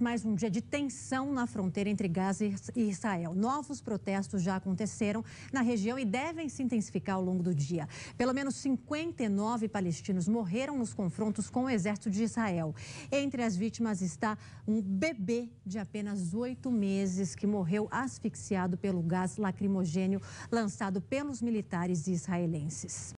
mais um dia de tensão na fronteira entre Gaza e Israel. Novos protestos já aconteceram na região e devem se intensificar ao longo do dia. Pelo menos 59 palestinos morreram nos confrontos com o exército de Israel. Entre as vítimas está um bebê de apenas oito meses que morreu asfixiado pelo gás lacrimogênio lançado pelos militares israelenses.